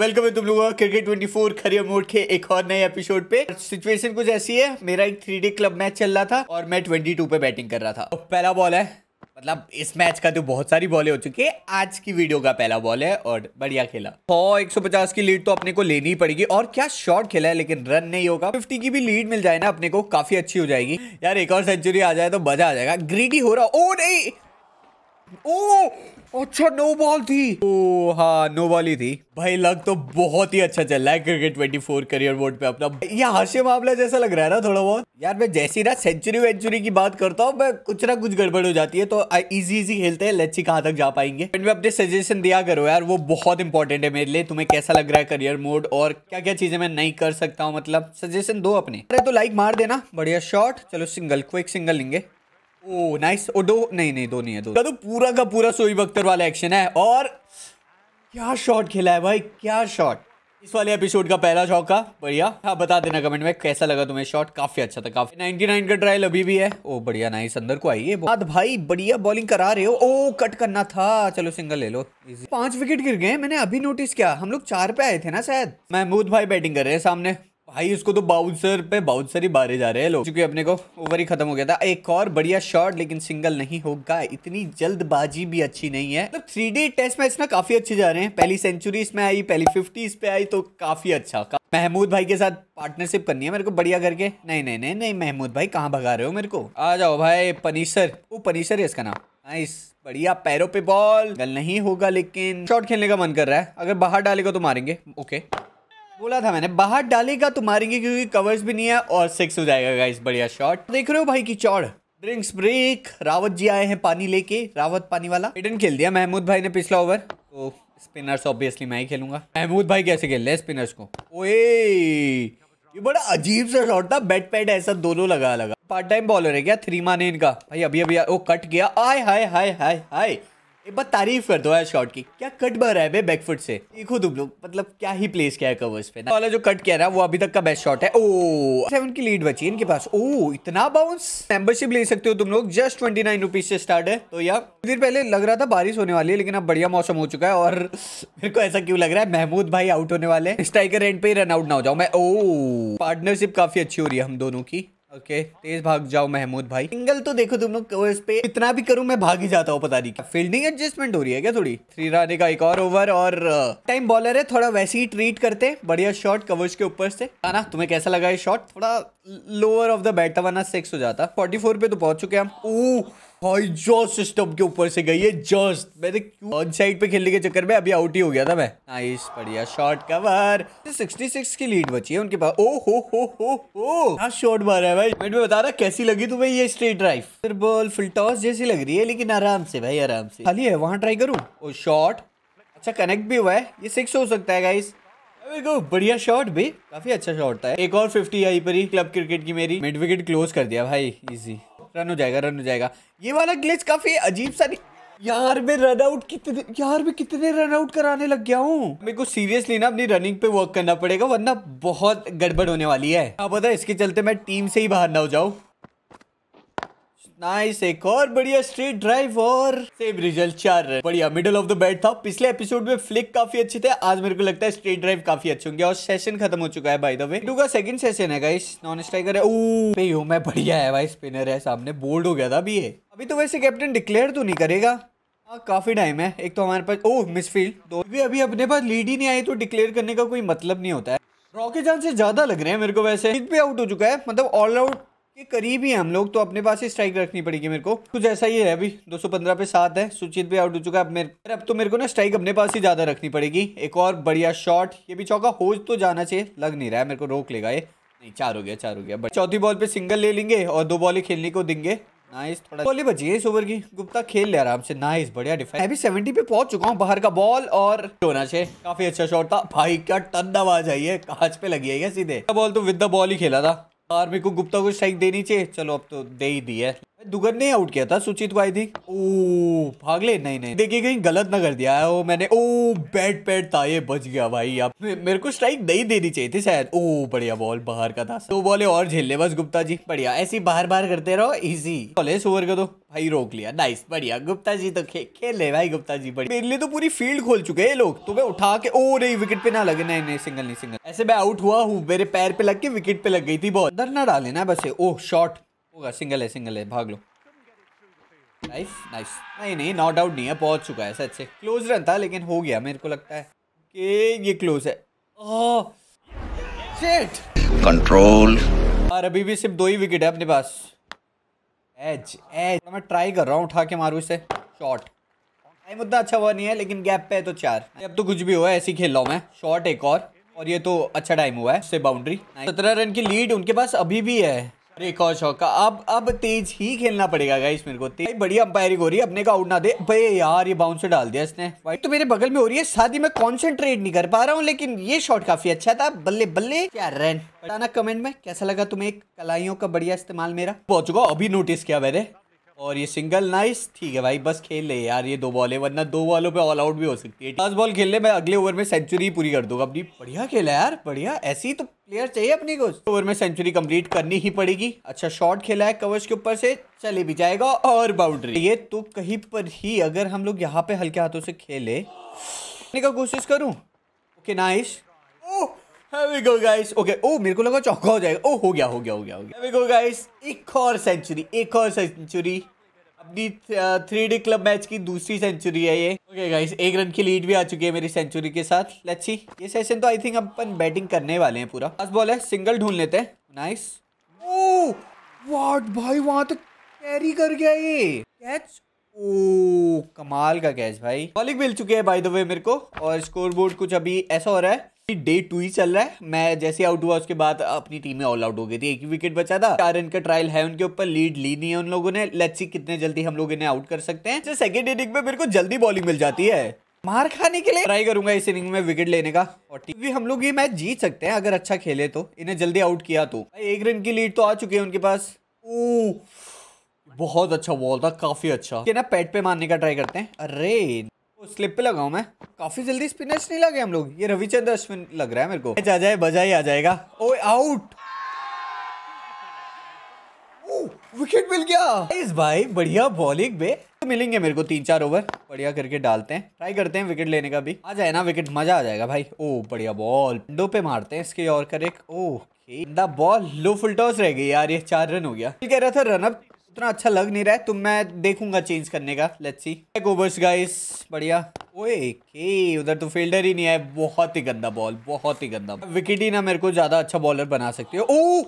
Welcome है तुम लोग क्रिकेट 24 फोर खरिया मोड के एक और नए एपिसोड पे सिचुएशन कुछ ऐसी है मेरा एक थ्री डी क्लब मैच चल रहा था और मैं 22 पे बैटिंग कर रहा था तो पहला बॉल है मतलब इस मैच का तो बहुत सारी बॉलें हो चुकी है आज की वीडियो का पहला बॉल है और बढ़िया खेला सौ एक सौ पचास की लीड तो अपने को लेनी ही पड़ेगी और क्या शॉट खेला है लेकिन रन नहीं होगा फिफ्टी की भी लीड मिल जाए ना अपने को काफी अच्छी हो जाएगी यार एक और सेंचुरी आ जाए तो मजा आ जाएगा ग्रीडी हो रहा ओ नहीं ओ अच्छा नो बॉल थी ओ हाँ नो बॉल ही थी भाई लग तो बहुत ही अच्छा चल रहा है क्रिकेट 24 करियर बोर्ड पे अपना ये हाशिम मामला जैसा लग रहा है ना थोड़ा बहुत यार मैं जैसी ना सेंचुरी वेंचुरी की बात करता हूँ मैं कुछ ना कुछ गड़बड़ हो जाती है तो इजी इजी खेलते हैं लच्ची कहाँ तक जा पाएंगे फ्रेंड में अपने सजेशन दिया करो यार वो बहुत इंपॉर्टेंट है मेरे लिए तुम्हें कैसा लग रहा है करियर मोड और क्या क्या चीजें मैं नहीं कर सकता हूँ मतलब सजेशन दो अपने अरे तो लाइक मार देना बढ़िया शॉर्ट चलो सिंगल को सिंगल लेंगे ओ नाइस ओ दो नहीं नहीं दो नहीं है दो तो पूरा का पूरा सोई बख्तर वाला एक्शन है और क्या शॉट खेला है भाई क्या शॉट इस वाले एपिसोड का पहला चौका बढ़िया हाँ बता देना कमेंट में कैसा लगा तुम्हें शॉट काफी अच्छा था काफी 99 का ट्रायल अभी भी है ओ oh, बढ़िया नाइस अंदर को आई है बाद भाई बढ़िया बॉलिंग करा रहे हो ओ oh, कट करना था चलो सिंगल ले लो पांच विकेट गिर गए मैंने अभी नोटिस किया हम लोग चार पे आए थे ना शायद महमूद भाई बैटिंग कर रहे हैं सामने भाई उसको तो बाउंसर पे बाउंसर ही बारे जा रहे हैं लोग क्योंकि अपने को ओवर ही खत्म हो गया था एक और बढ़िया शॉट लेकिन सिंगल नहीं होगा इतनी जल्दबाजी भी अच्छी नहीं है मतलब थ्री डी टेस्ट मैच ना काफी अच्छे जा रहे हैं पहली सेंचुरी इसमें आई पहली फिफ्टी इस पे आई तो काफी अच्छा का। महमूद भाई के साथ पार्टनरशिप करनी है मेरे को बढ़िया करके नहीं नहीं नहीं नहीं महमूद भाई कहाँ भगा रहे हो मेरे को आ जाओ भाई पनीसर वो पनीसर है इसका नाम नाइस बढ़िया पैरों पे बॉल गल नहीं होगा लेकिन शॉट खेलने का मन कर रहा है अगर बाहर डालेगा तो मारेंगे ओके बोला था मैंने बाहर डालेगा तो मारेंगे क्योंकि कवर्स भी नहीं है और सिक्स हो जाएगा गाइस बढ़िया शॉट देख रहे हो भाई की चौड़ ड्रिंक्स ब्रेक रावत जी आए हैं पानी लेके रावत पानी वाला हिडन खेल दिया महमूद भाई ने पिछला ओवर तो स्पिनर्स ऑब्वियसली मैं ही खेलूंगा महमूद भाई कैसे खेल रहे हैं स्पिनर्स को ओए ये बड़ा अजीब सा शॉट था बैट पैड ऐसा दोनों लगा लगा पार्ट टाइम बॉलर है क्या थ्री मान है इनका भाई अभी अभी वो कट गया आय हाय हाय हाय हाय एक बार तारीफ कर दो यार शॉट की क्या कट भर रहा है बे बैकफुट से देखो तुम लोग मतलब क्या ही प्लेस किया है कवर्स पे वाला जो कट किया ना वो अभी तक का बेस्ट शॉट है ओ सेवन की लीड बची है इनके पास ओ इतना बाउंस मेंबरशिप ले सकते हो तुम लोग जस्ट ट्वेंटी नाइन रुपीज से स्टार्ट है तो यार देर पहले लग रहा था बारिश होने वाली है लेकिन अब बढ़िया मौसम हो चुका है और मेरे को ऐसा क्यों लग रहा है महमूद भाई आउट होने वाले स्ट्राइकर एंड पे रन आउट ना हो जाओ मैं ओ पार्टनरशिप काफी अच्छी हो रही है हम दोनों की ओके okay, तेज भाग जाओ महमूद भाई सिंगल तो देखो तुम लोग तो इस पे इतना भी करूं मैं भाग ही जाता हूँ पता नहीं क्या फील्डिंग एडजस्टमेंट हो रही है क्या थोड़ी थ्री राने का एक और ओवर और टाइम uh, बॉलर है थोड़ा वैसे ही ट्रीट करते बढ़िया शॉट कवर्स के ऊपर से ना तुम्हें कैसा लगा ये शॉट थोड़ा लोअर ऑफ द बैट था वरना सिक्स हो जाता फोर्टी पे तो पहुंच चुके हम ओ भाई जॉस सिस्टम के ऊपर से गई है जस्ट मैंने क्यों ऑन साइड पे खेलने के चक्कर में अभी आउट ही हो गया था मैं नाइस बढ़िया शॉट कवर 66 की लीड बची है उनके पास ओ हो हो हो हो क्या शॉट मारा है भाई मैं बता रहा कैसी लगी तुम्हें ये स्ट्रेट ड्राइव फिर बॉल फुल टॉस जैसी लग रही है लेकिन आराम से भाई आराम से खाली है वहाँ ट्राई करूँ और शॉट अच्छा कनेक्ट भी हुआ है ये सिक्स हो सकता है गाइस बढ़िया शॉट भी काफी अच्छा शॉट था एक और फिफ्टी आई पर ही क्लब क्रिकेट की मेरी मिड विकेट क्लोज कर दिया भाई इजी रन हो जाएगा रन हो जाएगा ये वाला ग्लिच काफ़ी अजीब सा यार मैं रन आउट कितने यार मैं कितने रन आउट कराने लग गया हूँ मेरे को सीरियसली ना अपनी रनिंग पे वर्क करना पड़ेगा वरना बहुत गड़बड़ होने वाली है आप पता इसके चलते मैं टीम से ही बाहर ना हो जाऊँ नाइस एक और बढ़िया स्ट्रीट ड्राइव और सेम रिजल्ट चार बढ़िया मिडिल ऑफ द बैट था पिछले एपिसोड में फ्लिक काफी अच्छे थे आज मेरे को लगता है स्ट्रीट ड्राइव काफी अच्छे होंगे और सेशन खत्म हो चुका है बाय द वे टू का सेकंड सेशन है गाइस नॉन स्ट्राइकर है ओ पे मैं बढ़िया है भाई स्पिनर है सामने बोल्ड हो गया था अभी ये अभी तो वैसे कैप्टन डिक्लेयर तो नहीं करेगा हाँ काफी टाइम है एक तो हमारे पास ओह मिसफील्ड दो भी अभी अपने पास लीड ही नहीं आई तो डिक्लेयर करने का कोई मतलब नहीं होता है रॉकेट चांसेस ज्यादा लग रहे हैं मेरे को वैसे भी आउट हो चुका है मतलब ऑल आउट के करीब ही हम लोग तो अपने पास ही स्ट्राइक रखनी पड़ेगी मेरे को कुछ ऐसा ही है अभी 215 पे सात है सुचित भी आउट हो चुका है अब मेरे अब तो मेरे को ना स्ट्राइक अपने पास ही ज़्यादा रखनी पड़ेगी एक और बढ़िया शॉट ये भी चौका हो तो जाना चाहिए लग नहीं रहा है मेरे को रोक लेगा ये नहीं चार हो गया चार हो गया चौथी बॉल पे सिंगल ले लेंगे और दो बॉलें खेलने को देंगे नाइस थोड़ा बॉल बची है इस ओवर की गुप्ता खेल ले आराम से नाइस बढ़िया डिफेंस अभी सेवेंटी पे पहुंच चुका हूँ बाहर का बॉल और होना चाहिए काफी अच्छा शॉट था भाई क्या टन आवाज आई है कांच पे लगी है सीधे बॉल तो विद द बॉल ही खेला था आर्मी को गुप्ता को स्ट्राइक देनी चाहिए चलो अब तो दे ही दी है दुगन ने आउट किया था सुचित थी ओ भाग ले नहीं नहीं देखिए कहीं गलत ना कर दिया ओ मैंने ओ बैट पैट था ये बच गया भाई आप मेरे को स्ट्राइक नहीं देनी चाहिए थी शायद ओ बढ़िया बॉल बाहर का था तो बॉले और ले बस गुप्ता जी बढ़िया ऐसी बाहर बाहर करते रहो इजी कॉलेज ओवर का तो भाई रोक लिया नाइस बढ़िया गुप्ता जी तो खे, खेल ले भाई गुप्ता जी बढ़िया मेरे लिए तो पूरी फील्ड खोल चुके हैं लोग तो मैं उठा के ओ रही विकेट पे ना लगे नहीं नहीं सिंगल नहीं सिंगल ऐसे मैं आउट हुआ हूँ मेरे पैर पे लग के विकेट पे लग गई थी बॉल डर ना डाले ना बस ओ शॉट होगा सिंगल है सिंगल है भाग लो नाइस नाइस नहीं नहीं नो डाउट नहीं है पहुंच चुका है सच से क्लोज रन था लेकिन हो गया मेरे को लगता है कि ये क्लोज है शिट oh, कंट्रोल और अभी भी सिर्फ दो ही विकेट है अपने पास एज एज मैं ट्राई कर रहा हूँ उठा के मारू इसे शॉर्ट टाइम उतना अच्छा हुआ नहीं है लेकिन गैप पे है तो चार अब तो कुछ भी हुआ ऐसे ही खेल रहा हूँ मैं शॉर्ट एक और और ये तो अच्छा टाइम हुआ है उससे बाउंड्री सत्रह रन की लीड उनके पास अभी भी है एक और चौका अब अब तेज ही खेलना पड़ेगा गाइस मेरे को तेज बड़ी अंपायरिंग हो रही है अपने का आउट ना दे भाई यार ये बाउंसर डाल दिया इसने तो मेरे बगल में हो रही है शादी में कॉन्सेंट्रेट नहीं कर पा रहा हूँ लेकिन ये शॉट काफी अच्छा था बल्ले बल्ले क्या रन बताना कमेंट में कैसा लगा तुम्हें कलाइयों का बढ़िया इस्तेमाल मेरा पहुंच चुका अभी नोटिस किया मैंने और ये सिंगल नाइस ठीक है भाई बस खेल ले यार ये दो बॉल है वरना दो बॉलों पे ऑल आउट भी हो सकती है पांच बॉल ले मैं अगले ओवर में सेंचुरी पूरी कर दूंगा अपनी बढ़िया खेला यार बढ़िया ऐसी तो प्लेयर चाहिए अपनी को ओवर में सेंचुरी कंप्लीट करनी ही पड़ेगी अच्छा शॉट खेला है कवर्स के ऊपर से चले भी जाएगा और बाउंड्री ये तो कहीं पर ही अगर हम लोग यहाँ पे हल्के हाथों से खेले का कोशिश करूँ okay nice go guys okay ओ मेरे को लगा चौका हो जाएगा ओ oh, हो गया हो गया हो गया हो गया गो गाइस एक और सेंचुरी एक और सेंचुरी अपनी थ्री डी क्लब मैच की दूसरी सेंचुरी है ये ओके okay गाइस एक रन की लीड भी आ चुकी है मेरी सेंचुरी के साथ लेट्स सी ये सेशन तो आई थिंक अपन बैटिंग करने वाले हैं पूरा फास्ट बॉल है सिंगल ढूंढ लेते हैं नाइस ओ वाट भाई वहां तक कैरी कर गया ये कैच ओ oh, कमाल का कैच भाई बॉलिंग मिल चुकी है भाई दो मेरे को और स्कोरबोर्ड कुछ अभी ऐसा हो रहा है डे टू ही चल रहा है मैं जैसे आउट हुआ उसके बाद अपनी टीम में ऑल आउट हो गई थी एक ही विकेट बचा था चार रन का ट्रायल है उनके ऊपर लीड ली नहीं है उन लोगों ने लेट्स सी कितने जल्दी हम लोग इन्हें आउट कर सकते हैं सेकेंड इनिंग में मेरे को जल्दी बॉलिंग मिल जाती है मार खाने के लिए ट्राई करूंगा इस इनिंग में विकेट लेने का और भी हम लोग ये मैच जीत सकते हैं अगर अच्छा खेले तो इन्हें जल्दी आउट किया तो एक रन की लीड तो आ चुकी है उनके पास ओ बहुत अच्छा बॉल था काफी अच्छा ना पैट पे मारने का ट्राई करते हैं अरे स्लिप पे लगाऊ मैं काफी जल्दी स्पिनर्स नहीं लगे हम लोग ये रविचंद्र अश्विन लग रहा है मेरे को आ जाए बजा ही आ जाएगा ओ आउट विकेट मिल गया इस भाई बढ़िया बॉलिंग बे तो मिलेंगे मेरे को तीन चार ओवर बढ़िया करके डालते हैं ट्राई करते हैं विकेट लेने का भी आ जाए ना विकेट मजा आ जाएगा भाई ओ बढ़िया बॉल डो पे मारते हैं इसके और कर एक ओ बॉल लो फुल टॉस रह गई यार ये चार रन हो गया कह रहा था रनअप उतना अच्छा लग नहीं रहा है तो मैं देखूंगा चेंज करने का लेट्स सी बैक गाइस बढ़िया ओए के उधर तो फील्डर ही नहीं है बहुत ही गंदा बॉल बहुत ही गंदा विकेट ही ना मेरे को ज्यादा अच्छा बॉलर बना सकते हो ओ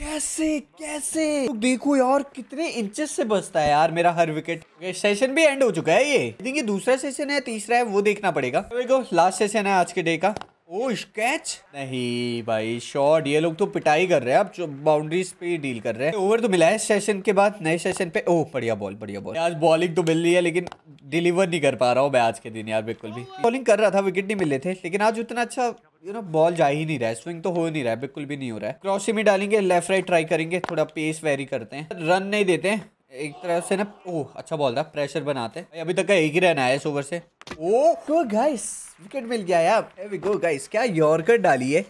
कैसे कैसे तो देखो यार कितने इंचेस से बचता है यार मेरा हर विकेट सेशन भी एंड हो चुका है ये देखिए दूसरा सेशन है तीसरा है वो देखना पड़ेगा तो लास्ट सेशन है आज के डे का ओ स्केच नहीं भाई शॉट ये लोग तो पिटाई कर रहे हैं अब बाउंड्रीज पे ही डील कर रहे हैं ओवर तो मिला है सेशन के बाद नए सेशन पे ओ बढ़िया बॉल बढ़िया बॉल आज बॉलिंग तो मिल रही है लेकिन डिलीवर नहीं कर पा रहा हूँ मैं आज के दिन यार बिल्कुल भी बॉलिंग कर रहा था विकेट नहीं मिले थे लेकिन आज उतना अच्छा यू नो बॉल जा ही नहीं रहा है स्विंग तो हो नहीं रहा है बिल्कुल भी नहीं हो रहा है क्रॉसिंग में डालेंगे लेफ्ट राइट ट्राई करेंगे थोड़ा पेस वेरी करते हैं रन नहीं देते हैं एक तरह से ना ओ अच्छा बॉल था प्रेशर बनाते भाई अभी तक का एक ही रहना है इस ओवर से ओ तो गाइस विकेट मिल गया यार हियर वी गो गाइस क्या यॉर्कर डाली है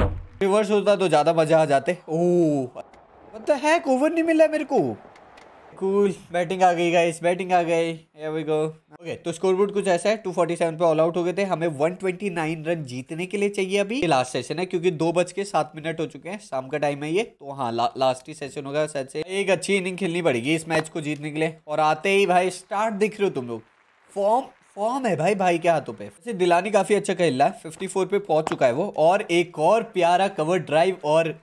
रिवर्स होता तो ज्यादा मजा आ जाते ओह मतलब हैक ओवर नहीं मिला मेरे को कूल बैटिंग आ गई गाइस बैटिंग आ गई वी गो ओके तो स्कोरबोर्ड कुछ ऐसा है 247 पे ऑल आउट हो गए थे हमें 129 रन जीतने के लिए चाहिए अभी लास्ट सेशन है क्योंकि दो बज के सात मिनट हो चुके हैं शाम का टाइम है ये तो हाँ ला, लास्ट ही सेशन होगा शायद से एक अच्छी इनिंग खेलनी पड़ेगी इस मैच को जीतने के लिए और आते ही भाई स्टार्ट दिख रहे हो तुम लोग फॉर्म फॉर्म है भाई भाई के हाथों पे वैसे दिलानी काफी अच्छा खेल रहा है 54 पे पहुंच चुका है वो और एक और प्यारा कवर ड्राइव और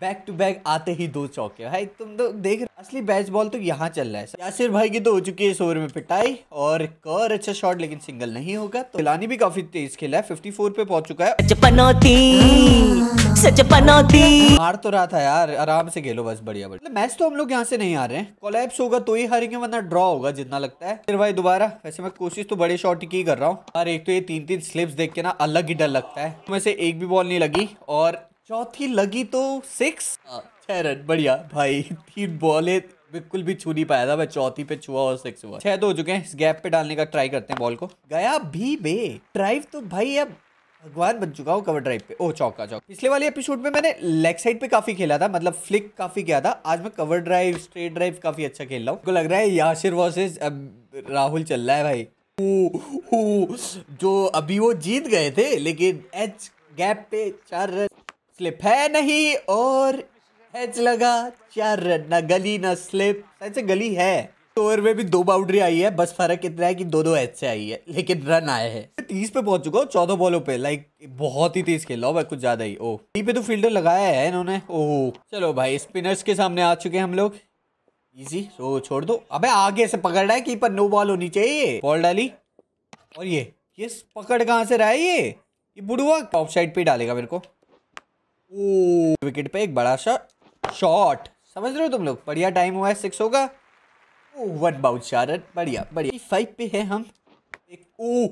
बैक टू बैक आते ही दो चौके भाई तुम तो देख रहे असली बैच बॉल तो यहाँ चल रहा है यासिर भाई की तो हो चुकी है इस ओवर में पिटाई और कर अच्छा शॉट लेकिन सिंगल नहीं होगा तो खिलानी भी काफी तेज खेला है फोर पे पहुंच चुका है मार तो रहा था यार आराम से खेलो बस बढ़िया बढ़िया मैच तो हम लोग यहाँ से नहीं आ रहे हैं कोलैप्स होगा तो ही हारेंगे वरना ड्रॉ होगा जितना लगता है फिर भाई दोबारा वैसे मैं कोशिश तो बड़े शॉट की कर रहा हूँ यार एक तो ये तीन तीन स्लिप्स देख के ना अलग ही डर लगता है तो से एक भी बॉल नहीं लगी और चौथी लगी तो सिक्स हाँ। छह रन बढ़िया भाई तीन बॉले बिल्कुल भी छू नहीं पाया था भाई चौथी पे छुआ और सिक्स हुआ छह तो हो चुके हैं इस गैप पे डालने का ट्राई करते हैं बॉल को गया भी बे ड्राइव तो भाई अब भगवान बन चुका हूँ कवर ड्राइव पे ओ चौका चौक पिछले वाले एपिसोड में मैंने लेग साइड पे काफी खेला था मतलब फ्लिक काफी किया था आज मैं कवर ड्राइव स्ट्रेट ड्राइव काफी अच्छा खेल रहा हूँ लग रहा है याशिर वर्सेज राहुल चल रहा है भाई ओ, ओ, जो अभी वो जीत गए थे लेकिन एच गैप पे चार रन स्लिप है नहीं और हेज लगा चार रन ना गली ना स्लिप ऐसे गली है तो ओवर में भी दो बाउंड्री आई है बस फर्क इतना है कि दो दो एच से आई है लेकिन रन आए हैं तीस पे पहुंच चुका हूँ चौदह बॉलों पे लाइक बहुत ही तेज खेला भाई कुछ ज्यादा ही ओ टी पे तो फील्डर लगाया है इन्होंने ओह चलो भाई स्पिनर्स के सामने आ चुके हैं हम लोग इजी सो तो छोड़ दो अबे आगे से पकड़ रहा है कीपर नो बॉल होनी चाहिए बॉल डाली और ये ये पकड़ कहाँ से रहा है ये ये बुढ़ुआ टॉप साइड पे डालेगा मेरे को विकेट पे एक बड़ा सा शॉट समझ रहे हो तुम लोग बढ़िया टाइम हुआ है सिक्स होगा वट बाउट शारद बढ़िया बढ़िया फाइव पे है हम एक ओ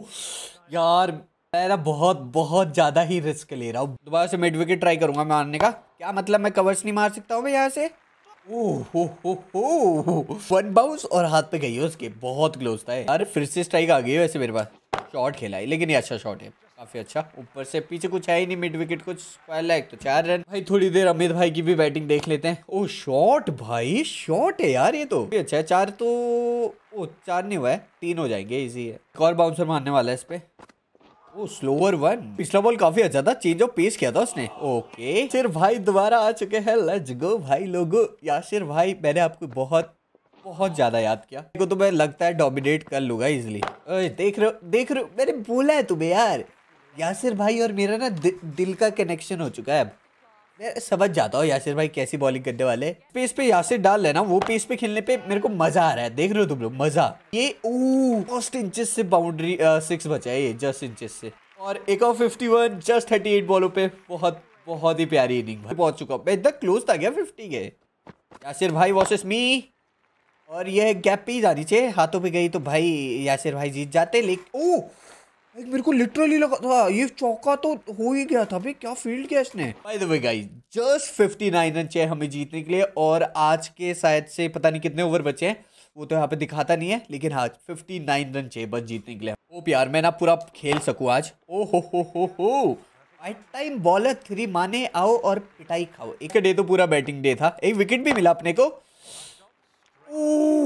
यार मेरा बहुत बहुत ज़्यादा ही रिस्क ले रहा हूँ दोबारा से मिड विकेट ट्राई करूँगा मैं आने का क्या मतलब मैं कवर्स नहीं मार सकता हूँ मैं यहाँ से वन बाउंस और हाथ पे गई है उसके बहुत क्लोज था यार फिर से स्ट्राइक आ गई है वैसे मेरे पास शॉट खेला है लेकिन ये अच्छा शॉट है काफ़ी अच्छा ऊपर से पीछे कुछ है ही नहीं मिड विकेट कुछ स्क्वायर लैग तो चार रन भाई थोड़ी देर अमित भाई की भी बैटिंग देख लेते हैं ओ शॉट भाई शॉट है यार ये तो भी अच्छा है चार तो ओ चार नहीं हुआ है तीन हो जाएंगे इजी है एक और बाउंसर मारने वाला है इस पे ओ स्लोअर वन पिछला बॉल काफी अच्छा था चेंज ऑफ पेस किया था उसने ओके सिर भाई दोबारा आ चुके हैं लज गो भाई या यासिर भाई मैंने आपको बहुत बहुत ज़्यादा याद किया तो मैं लगता है डोमिनेट कर लूंगा इजिली देख रहे हो देख रहे हो मैंने बोला है तुम्हें यार यासिर भाई और मेरा ना दि, दिल का कनेक्शन हो चुका है अब मैं समझ जाता हूँ यासिर भाई कैसी बॉलिंग करने वाले पेस पे यासिर डाल लेना वो पेस पे खेलने पे मेरे को मजा आ रहा है देख रहे हो तुम लोग मजा ये ओस्ट इंचेस से बाउंड्री सिक्स बचा है ये जस्ट इंचेस से और एक और fifty one just thirty eight बॉलों पे बहुत बहुत ही प्यारी इनिंग भाई पहुंच चुका मैं इतना क्लोज था गया फिफ्टी के यासिर भाई वॉसेस मी और यह गैप पे ही जानी चाहिए हाथों पे गई तो भाई यासिर भाई जीत जाते लेकिन ओह मेरे को लिटरली लगा था ये चौका तो हो ही गया था भाई क्या फील्ड किया इसने by the way guys just fifty nine run चाहिए हमें जीतने के लिए और आज के शायद से पता नहीं कितने ओवर बचे हैं वो तो यहाँ पे दिखाता नहीं है लेकिन हाँ फिफ्टी नाइन रन चाहिए बस जीतने के लिए ओ प्यार मैं ना पूरा खेल सकूँ आज ओ हो हो हो हो आइट टाइम बॉलर थ्री माने आओ और पिटाई खाओ एक डे तो पूरा बैटिंग डे था एक विकेट भी मिला अपने को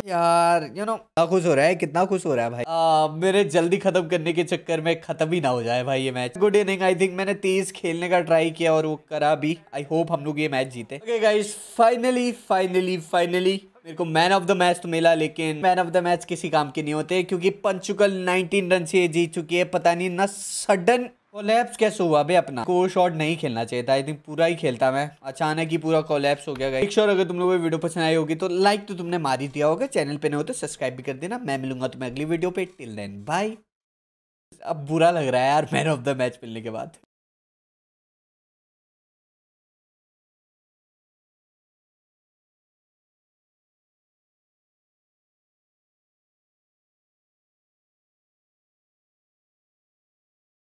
यार यू नो कितना खुश हो रहा है कितना खुश हो रहा है भाई आ, मेरे जल्दी खत्म करने के चक्कर में खत्म ही ना हो जाए भाई ये match good evening I think मैंने तेज खेलने का ट्राई किया और वो करा भी आई होप हम लोग ये मैच जीते okay guys finally finally finally मेरे को मैन ऑफ द मैच तो मिला लेकिन मैन ऑफ द मैच किसी काम के नहीं होते क्योंकि पंचुकल 19 रन से जीत चुकी है पता नहीं ना सडन कोलैप्स कैसे हुआ भाई अपना को शॉट नहीं खेलना चाहिए था आई थिंक पूरा ही खेलता मैं अचानक ही पूरा कोलैप्स हो गया एक श्योर अगर तुम लोगों को वीडियो पसंद आई होगी तो लाइक तो तुमने मार ही दिया होगा चैनल पे नहीं हो तो सब्सक्राइब भी कर देना मैं मिलूंगा तुम्हें अगली वीडियो पे टिल देन बाय अब बुरा लग रहा है यार मैन ऑफ द मैच मिलने के बाद